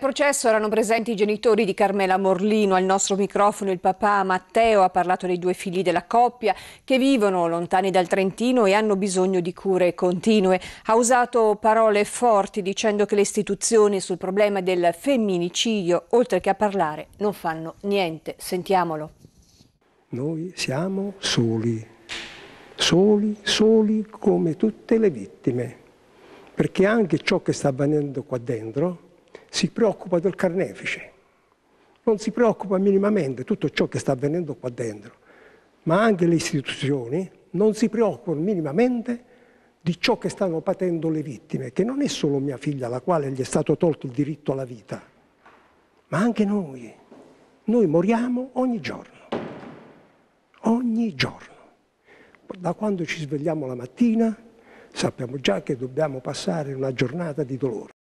Al processo erano presenti i genitori di Carmela Morlino, al nostro microfono il papà Matteo ha parlato dei due figli della coppia che vivono lontani dal Trentino e hanno bisogno di cure continue. Ha usato parole forti dicendo che le istituzioni sul problema del femminicidio, oltre che a parlare, non fanno niente. Sentiamolo. Noi siamo soli, soli, soli come tutte le vittime, perché anche ciò che sta avvenendo qua dentro si preoccupa del carnefice, non si preoccupa minimamente di tutto ciò che sta avvenendo qua dentro, ma anche le istituzioni non si preoccupano minimamente di ciò che stanno patendo le vittime, che non è solo mia figlia alla quale gli è stato tolto il diritto alla vita, ma anche noi. Noi moriamo ogni giorno, ogni giorno. Da quando ci svegliamo la mattina sappiamo già che dobbiamo passare una giornata di dolore.